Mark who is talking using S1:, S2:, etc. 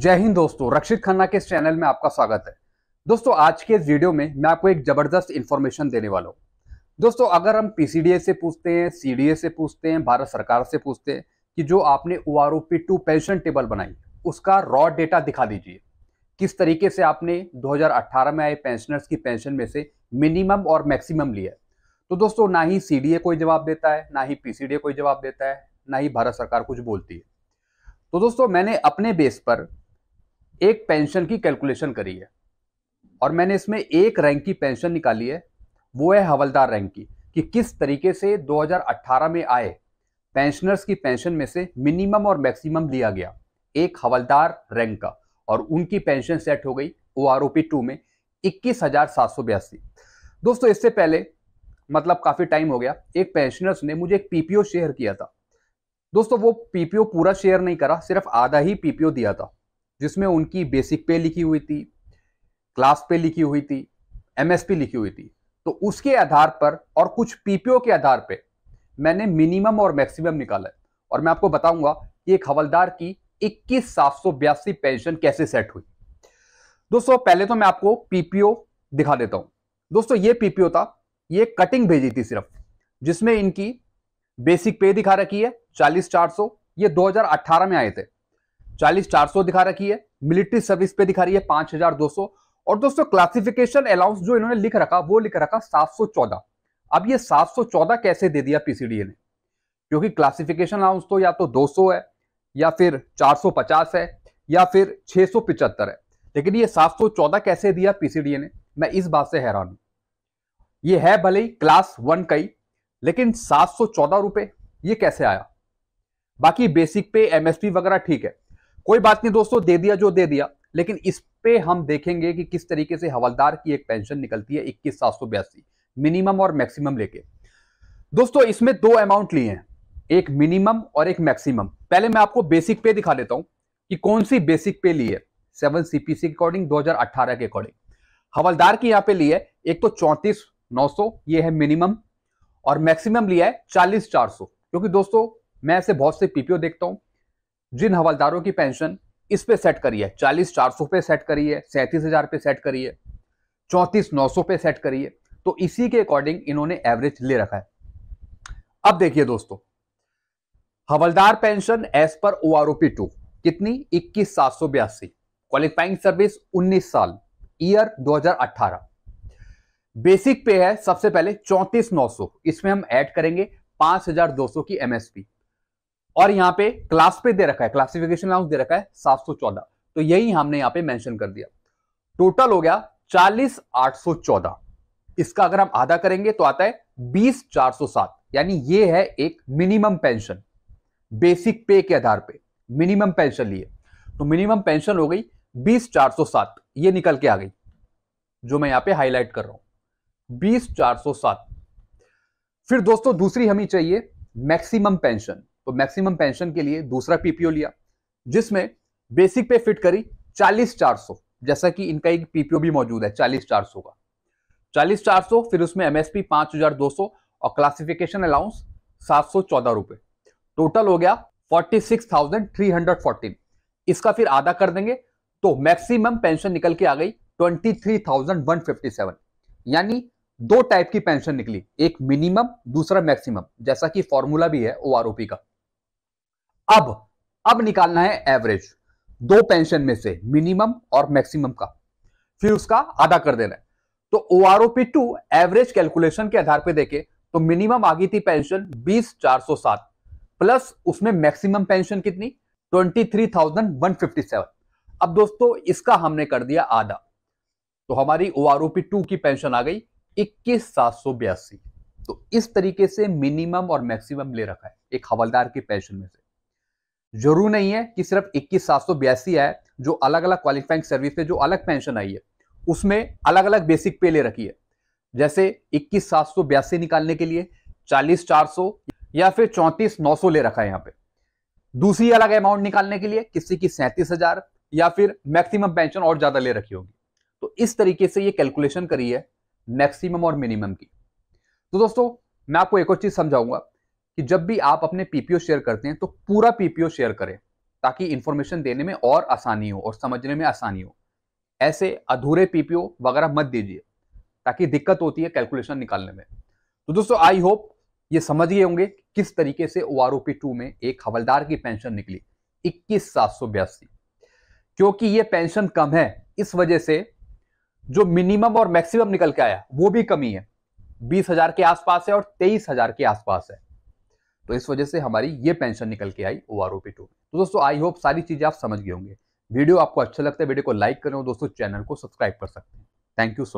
S1: जय हिंद दोस्तों रक्षित खन्ना के इस चैनल में आपका स्वागत है दोस्तों आज के इस वीडियो में मैं आपको एक जबरदस्त इन्फॉर्मेशन देने वाला हूँ दोस्तों अगर हम पीसीडीए से पूछते हैं सीडीए से पूछते हैं भारत सरकार से पूछते हैं कि जो आपने O R two pension table बनाई उसका रॉ डेटा दिखा दीजिए किस तरीके से आपने दो में आए पेंशनर्स की पेंशन में से मिनिमम और मैक्सिमम लिया तो दोस्तों ना ही सी कोई जवाब देता है ना ही पीसीडीए कोई जवाब देता है ना ही भारत सरकार कुछ बोलती है तो दोस्तों मैंने अपने बेस पर एक पेंशन की कैलकुलेशन करी है और मैंने इसमें एक रैंक की पेंशन निकाली है वो है हवलदार रैंक की कि किस तरीके से 2018 में आए पेंशनर्स की पेंशन में से मिनिमम और मैक्सिमम लिया गया एक हवलदार रैंक का और उनकी पेंशन सेट हो गई O R O P two में इक्कीस हजार सात सौ बयासी दोस्तों इससे पहले मतलब काफ़ी टाइम हो गया एक पेंशनर्स ने मुझे एक पीपीओ शेयर किया था दोस्तों वो पीपीओ पूरा शेयर नहीं करा सिर्फ आधा ही पीपीओ दिया था जिसमें उनकी बेसिक पे लिखी हुई थी क्लास पे लिखी हुई थी एमएसपी लिखी हुई थी तो उसके आधार पर और कुछ पीपीओ के आधार पे मैंने मिनिमम और मैक्सिमम निकाला है और मैं आपको बताऊंगा कि एक हवलदार की इक्कीस सात सौ बयासी पेंशन कैसे सेट हुई दोस्तों पहले तो मैं आपको पीपीओ दिखा देता हूं दोस्तों ये पीपीओ था ये कटिंग भेजी थी सिर्फ जिसमें इनकी बेसिक पे दिखा रखी है चालीस चार सौ ये 2018 में आए थे चालीस चार सौ दिखा रखी है मिलिट्री सर्विस पे दिखा रही है पांच हजार दो सौ और दोस्तों क्लासिफिकेशन अलाउंस जो इन्होंने लिख रखा वो लिख रखा सात सौ चौदह अब ये सात सौ चौदह कैसे दे दिया पीसीडीए ने क्योंकि क्लासिफिकेशन अलाउंस तो या तो दो सौ है या फिर चार सौ पचास है या फिर छह सौ पिचहत्तर है लेकिन ये सात सौ चौदह कैसे दिया पीसीडीए ने मैं इस बात से हैरान हूं ये है भले ही क्लास वन का ही लेकिन सात सौ चौदह रुपये ये कैसे आया बाकी बेसिक पे एमएसपी वगैरह ठीक है कोई बात नहीं दोस्तों दे दिया जो दे दिया लेकिन इस पे हम देखेंगे कि किस तरीके से हवलदार की एक पेंशन निकलती है इक्कीस सात सौ बयासी मिनिमम और मैक्सिमम लेके दोस्तों इसमें दो अमाउंट लिए हैं एक मिनिमम और एक मैक्सिमम पहले मैं आपको बेसिक पे दिखा देता हूं कि कौन सी बेसिक पे ली है सेवन सीपीसी के अकॉर्डिंग अट्ठारह के अकॉर्डिंग हवलदार की यहां पर ली है एक तो चौंतीस नौ सौ ये है मिनिमम और मैक्सिमम लिया है चालीस चार सौ क्योंकि दोस्तों मैं ऐसे बहुत से पीपीओ देखता हूं जिन हवलदारों की पेंशन इस पे सेट करी है चालीस चार सौ पे सेट करी है सैंतीस हजार पे सेट करी है चौंतीस नौ सौ पे सेट करी है तो इसी के अकॉर्डिंग इन्होंने एवरेज ले रखा है अब देखिए दोस्तों हवलदार pension as per O R P to कितनी इक्कीस सात सौ बयासी क्वालिफाइंग सर्विस उन्नीस साल ईयर दो हजार अठारह बेसिक पे है सबसे पहले चौंतीस नौ सौ इसमें हम ऐड करेंगे पांच हजार दो सौ की एमएसपी और यहाँ पे क्लास पे दे रखा है क्लासिफिकेशन अलाउंस दे रखा है सात सौ चौदह तो यही हमने यहाँ पे मेंशन कर दिया टोटल हो गया चालीस आठ सौ चौदह इसका अगर हम आधा करेंगे तो आता है बीस चार सौ सात यानी ये है एक मिनिमम पेंशन बेसिक पे के आधार पे मिनिमम पेंशन लिए तो मिनिमम पेंशन हो गई बीस चार सौ सात ये निकल के आ गई जो मैं यहां पे हाईलाइट कर रहा हूं बीस चार सौ सात फिर दोस्तों दूसरी हमें चाहिए मैक्सिमम पेंशन तो मैक्सिमम पेंशन के लिए दूसरा पीपीओ लिया जिसमें बेसिक पे फिट करी चालीस चार सौ जैसा कि इनका एक पीपीओ भी मौजूद है चालीस चार सौ का चालीस चार सौ फिर उसमें एमएसपी पांच हजार दो सौ और क्लासिफिकेशन अलाउंस सात सौ चौदह रुपए टोटल हो गया forty six thousand three hundred fourteen इसका फिर आधा कर देंगे तो मैक्सिमम पेंशन निकल के आ गई twenty three thousand one fifty seven यानी दो टाइप की पेंशन निकली एक मिनिमम दूसरा मैक्सिमम जैसा कि फॉर्मूला भी है ओ का अब अब निकालना है एवरेज दो पेंशन में से मिनिमम और मैक्सिमम का फिर उसका आधा कर देना है तो O R OP two average calculation के आधार पे देखे तो मिनिमम आ गई थी पेंशन बीस चार सौ सात प्लस उसमें मैक्सिमम पेंशन कितनी twenty three thousand one fifty seven अब दोस्तों इसका हमने कर दिया आधा तो हमारी ओ आर ओपी टू की पेंशन आ गई इक्कीस सात सौ बयासी तो इस तरीके से मिनिमम और मैक्सिमम ले रखा है एक हवलदार की पेंशन में से जरूर नहीं है कि सिर्फ इक्कीस सात सौ बयासी है जो अलग अलग क्वालिफाइंग सर्विस पे जो अलग पेंशन आई है उसमें अलग अलग बेसिक पे ले रखी है जैसे इक्कीस सात सौ बयासी निकालने के लिए चालीस चार सौ या फिर चौंतीस नौ सौ ले रखा है यहाँ पे दूसरी अलग अमाउंट निकालने के लिए किसी की सैंतीस हजार या फिर मैक्सिमम पेंशन और ज्यादा ले रखी होगी तो इस तरीके से ये कैलकुलेशन करी है मैक्सिमम और मिनिमम की तो दोस्तों मैं आपको एक और चीज समझाऊंगा कि जब भी आप अपने पीपीओ शेयर करते हैं तो पूरा पीपीओ शेयर करें ताकि इन्फॉर्मेशन देने में और आसानी हो और समझने में आसानी हो ऐसे अधूरे पीपीओ वगैरह मत दीजिए ताकि दिक्कत होती है कैलकुलेशन निकालने में तो दोस्तों आई होप ये समझ गए होंगे किस तरीके से ओ आर टू में एक हवलदार की पेंशन निकली इक्कीस सात सौ बयासी क्योंकि ये पेंशन कम है इस वजह से जो मिनिमम और मैक्सिमम निकल के आया वो भी कमी है बीस हजार के आसपास है और तेईस हजार के आसपास है तो इस वजह से हमारी ये पेंशन निकल के आई O R O P two तो दोस्तों आई होप सारी चीज़ें आप समझ गए होंगे वीडियो आपको अच्छा लगता है वीडियो को लाइक करें और दोस्तों चैनल को सब्सक्राइब कर सकते हैं थैंक यू सो